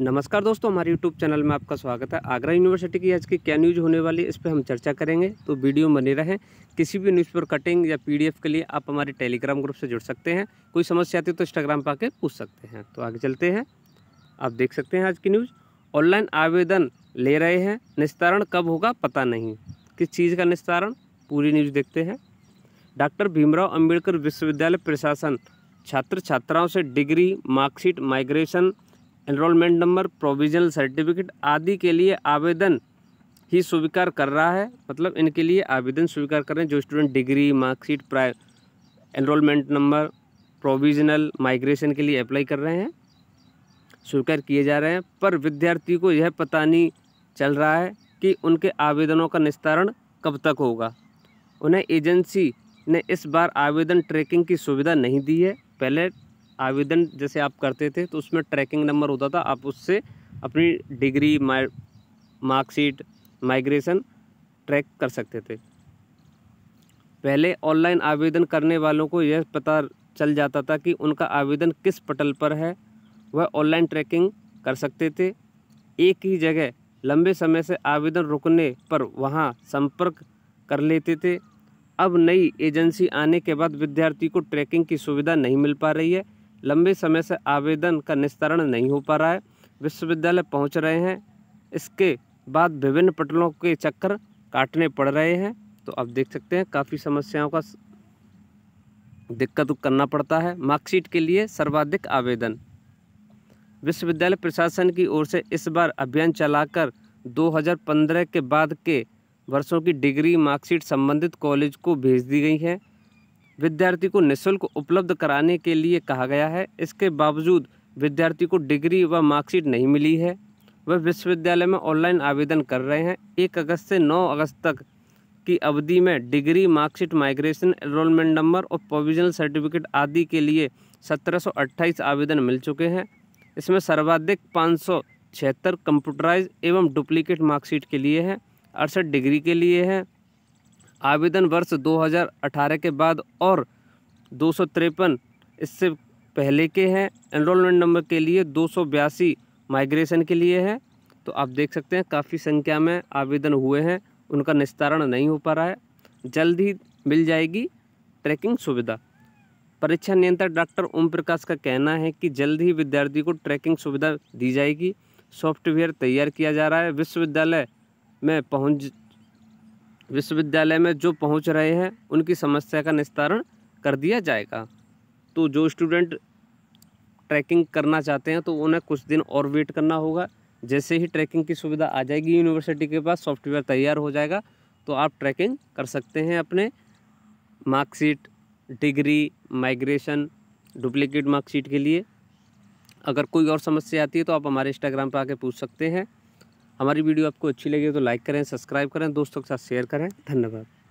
नमस्कार दोस्तों हमारे यूट्यूब चैनल में आपका स्वागत है आगरा यूनिवर्सिटी की आज की क्या न्यूज़ होने वाली है इस पर हम चर्चा करेंगे तो वीडियो में बने रहें किसी भी न्यूज़ पर कटिंग या पीडीएफ के लिए आप हमारे टेलीग्राम ग्रुप से जुड़ सकते हैं कोई समस्या आती है तो इंस्टाग्राम पर आके पूछ सकते हैं तो आगे चलते हैं आप देख सकते हैं आज की न्यूज़ ऑनलाइन आवेदन ले रहे हैं निस्तारण कब होगा पता नहीं किस चीज़ का निस्तारण पूरी न्यूज़ देखते हैं डॉक्टर भीमराव अम्बेडकर विश्वविद्यालय प्रशासन छात्र छात्राओं से degree marksheet migration enrolment number provisional certificate आदि के लिए आवेदन ही स्वीकार कर रहा है मतलब इनके लिए आवेदन स्वीकार कर रहे हैं जो स्टूडेंट डिग्री मार्कशीट प्राय एनरोलमेंट नंबर प्रोविजनल माइग्रेशन के लिए अप्लाई कर रहे हैं स्वीकार किए जा रहे हैं पर विद्यार्थी को यह पता नहीं चल रहा है कि उनके आवेदनों का निस्तारण कब तक होगा उन्हें एजेंसी ने इस बार आवेदन ट्रैकिंग की सुविधा नहीं दी है पहले आवेदन जैसे आप करते थे तो उसमें ट्रैकिंग नंबर होता था आप उससे अपनी डिग्री मार्कशीट माइग्रेशन ट्रैक कर सकते थे पहले ऑनलाइन आवेदन करने वालों को यह पता चल जाता था कि उनका आवेदन किस पटल पर है वह ऑनलाइन ट्रैकिंग कर सकते थे एक ही जगह लंबे समय से आवेदन रुकने पर वहाँ संपर्क कर लेते थे अब नई एजेंसी आने के बाद विद्यार्थी को ट्रैकिंग की सुविधा नहीं मिल पा रही है लंबे समय से आवेदन का निस्तारण नहीं हो पा रहा है विश्वविद्यालय पहुंच रहे हैं इसके बाद विभिन्न पटलों के चक्कर काटने पड़ रहे हैं तो आप देख सकते हैं काफ़ी समस्याओं का दिक्कत करना पड़ता है मार्कशीट के लिए सर्वाधिक आवेदन विश्वविद्यालय प्रशासन की ओर से इस बार अभियान चलाकर 2015 के बाद के वर्षों की डिग्री मार्कशीट संबंधित कॉलेज को भेज दी गई है विद्यार्थी को निःशुल्क उपलब्ध कराने के लिए कहा गया है इसके बावजूद विद्यार्थी को डिग्री व मार्कशीट नहीं मिली है वह विश्वविद्यालय में ऑनलाइन आवेदन कर रहे हैं एक अगस्त से नौ अगस्त तक की अवधि में degree marksheet migration enrolment number और प्रोविजनल सर्टिफिकेट आदि के लिए सत्रह आवेदन मिल चुके हैं इसमें सर्वाधिक पाँच कंप्यूटराइज एवं डुप्लीकेट मार्कशीट के लिए है अड़सठ डिग्री के लिए है आवेदन वर्ष 2018 के बाद और दो इससे पहले के हैं एनरोलमेंट नंबर के लिए दो माइग्रेशन के लिए है तो आप देख सकते हैं काफ़ी संख्या में आवेदन हुए हैं उनका निस्तारण नहीं हो पा रहा है जल्द ही मिल जाएगी ट्रैकिंग सुविधा परीक्षा नियंत्रक डॉक्टर ओम प्रकाश का कहना है कि जल्द ही विद्यार्थी को ट्रैकिंग सुविधा दी जाएगी सॉफ्टवेयर तैयार किया जा रहा है विश्वविद्यालय में पहुंच विश्वविद्यालय में जो पहुंच रहे हैं उनकी समस्या का निस्तारण कर दिया जाएगा तो जो स्टूडेंट ट्रैकिंग करना चाहते हैं तो उन्हें कुछ दिन और वेट करना होगा जैसे ही ट्रैकिंग की सुविधा आ जाएगी यूनिवर्सिटी के पास सॉफ्टवेयर तैयार हो जाएगा तो आप ट्रैकिंग कर सकते हैं अपने marksheet degree migration duplicate marksheet के लिए अगर कोई और समस्या आती है तो आप हमारे इंस्टाग्राम पर आके पूछ सकते हैं हमारी वीडियो आपको अच्छी लगी तो लाइक करें सब्सक्राइब करें दोस्तों के साथ शेयर करें धन्यवाद